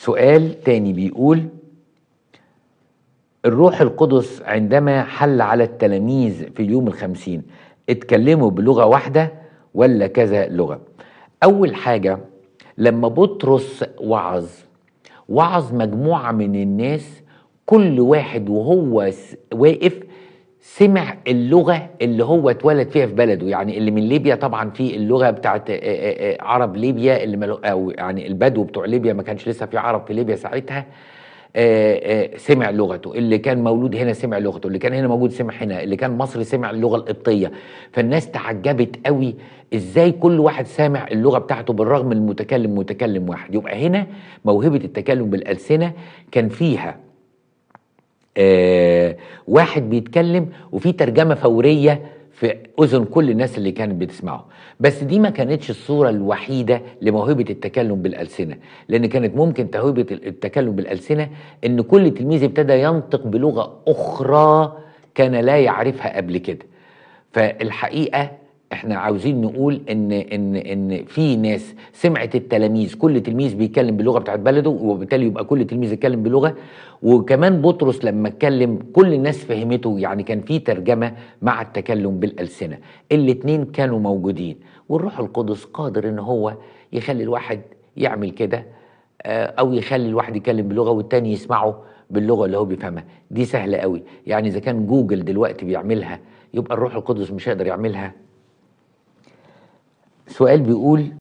سؤال تاني بيقول الروح القدس عندما حل على التلاميذ في اليوم الخمسين اتكلموا بلغة واحدة ولا كذا لغة أول حاجة لما بطرس وعظ وعظ مجموعة من الناس كل واحد وهو واقف سمع اللغه اللي هو اتولد فيها في بلده يعني اللي من ليبيا طبعا في اللغه بتاعت آه، آه، آه، عرب ليبيا اللي او يعني البدو بتوع ليبيا ما كانش لسه في عرب في ليبيا ساعتها سمع لغته اللي كان مولود هنا سمع لغته اللي كان هنا موجود سمع هنا اللي كان مصري سمع اللغة القبطية فالناس تعجبت قوي ازاي كل واحد سامع اللغة بتاعته بالرغم المتكلم متكلم واحد يبقى هنا موهبة التكلم بالألسنة كان فيها آه واحد بيتكلم وفي ترجمه فوريه في اذن كل الناس اللي كانت بتسمعه بس دي ما كانتش الصوره الوحيده لموهبه التكلم بالالسنه لان كانت ممكن توهبه التكلم بالالسنه ان كل تلميذ ابتدى ينطق بلغه اخرى كان لا يعرفها قبل كده فالحقيقه احنا عاوزين نقول ان ان ان في ناس سمعت التلاميذ كل تلميذ بيتكلم باللغه بتاعت بلده وبالتالي يبقى كل تلميذ يتكلم بلغه وكمان بطرس لما اتكلم كل الناس فهمته يعني كان في ترجمه مع التكلم بالالسنه الاتنين كانوا موجودين والروح القدس قادر ان هو يخلي الواحد يعمل كده آه، او يخلي الواحد يتكلم بلغه والتاني يسمعه باللغه اللي هو بيفهمها دي سهله قوي يعني اذا كان جوجل دلوقتي بيعملها يبقى الروح القدس مش هيقدر يعملها سؤال بيقول